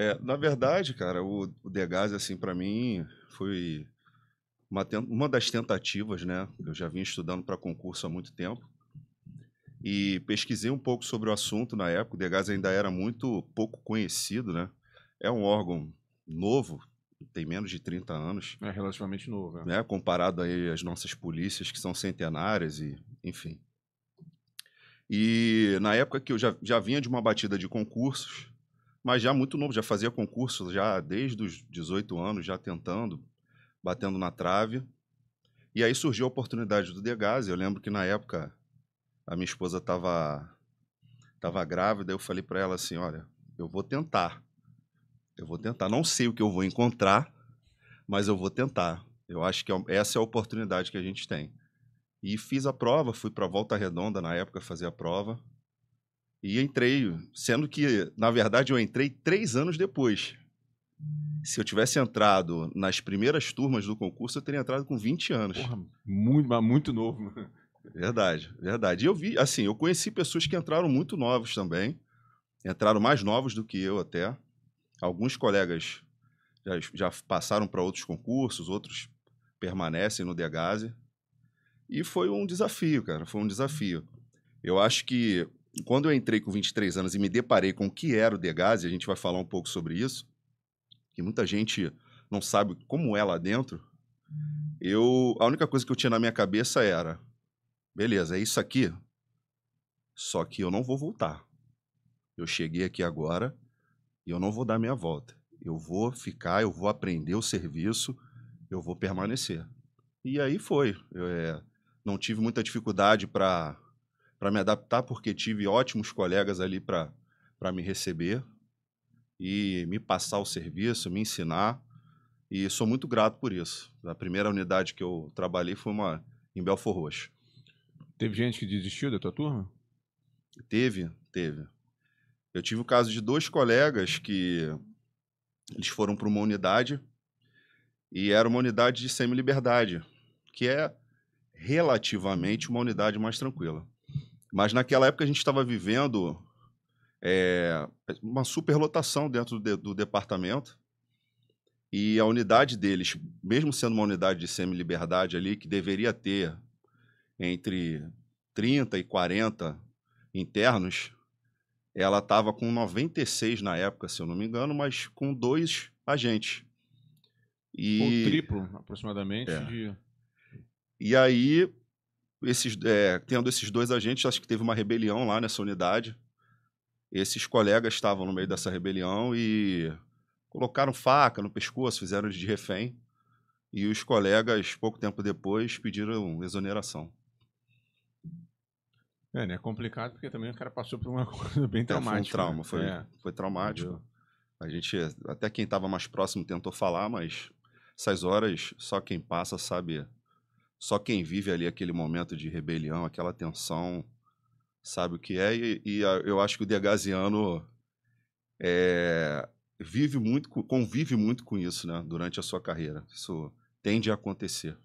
É, na verdade, cara, o, o Degas, assim, para mim, foi uma, uma das tentativas, né? Eu já vinha estudando para concurso há muito tempo e pesquisei um pouco sobre o assunto na época. O Degas ainda era muito pouco conhecido, né? É um órgão novo, tem menos de 30 anos. É relativamente novo, é. né? Comparado aí às nossas polícias que são centenárias e, enfim. E na época que eu já, já vinha de uma batida de concursos, mas já muito novo, já fazia concurso já desde os 18 anos, já tentando, batendo na trave. E aí surgiu a oportunidade do Degas. Eu lembro que na época a minha esposa estava tava grávida. Eu falei para ela assim: Olha, eu vou tentar. Eu vou tentar. Não sei o que eu vou encontrar, mas eu vou tentar. Eu acho que é essa é a oportunidade que a gente tem. E fiz a prova, fui para Volta Redonda na época fazer a prova. E entrei, sendo que, na verdade, eu entrei três anos depois. Se eu tivesse entrado nas primeiras turmas do concurso, eu teria entrado com 20 anos. Porra, muito, muito novo. Verdade, verdade. E eu vi, assim, eu conheci pessoas que entraram muito novos também. Entraram mais novos do que eu até. Alguns colegas já, já passaram para outros concursos, outros permanecem no Degase. E foi um desafio, cara, foi um desafio. Eu acho que quando eu entrei com 23 anos e me deparei com o que era o Degás, e a gente vai falar um pouco sobre isso, que muita gente não sabe como é lá dentro, eu a única coisa que eu tinha na minha cabeça era, beleza, é isso aqui, só que eu não vou voltar. Eu cheguei aqui agora e eu não vou dar minha volta. Eu vou ficar, eu vou aprender o serviço, eu vou permanecer. E aí foi. Eu, é, não tive muita dificuldade para para me adaptar, porque tive ótimos colegas ali para me receber e me passar o serviço, me ensinar. E sou muito grato por isso. A primeira unidade que eu trabalhei foi uma em Belfor Roxo. Teve gente que desistiu da tua turma? Teve, teve. Eu tive o caso de dois colegas que eles foram para uma unidade e era uma unidade de semi-liberdade, que é relativamente uma unidade mais tranquila. Mas naquela época a gente estava vivendo é, uma superlotação dentro do, do, departamento e a unidade deles, mesmo sendo uma unidade de semi-liberdade ali, que deveria ter entre 30 e 40 internos, ela estava com 96 na época, se eu não me engano, mas com dois agentes. E... Ou triplo, aproximadamente, é. de... E aí esses, é, tendo esses dois agentes, acho que teve uma rebelião lá nessa unidade. Esses colegas estavam no meio uhum. dessa rebelião e colocaram faca no pescoço, fizeram de refém. E os colegas, pouco tempo depois, pediram exoneração. É, né? É complicado porque também o cara passou por uma coisa bem traumática. É, foi um né? trauma, né? foi, é. foi traumático. Entendeu? A gente, até quem estava mais próximo tentou falar, mas essas horas só quem passa sabe só quem vive ali aquele momento de rebelião, aquela tensão, sabe o que é. E, e a, eu acho que o Degaziano é, vive muito, convive muito com isso, né? Durante a sua carreira. Isso tende a acontecer.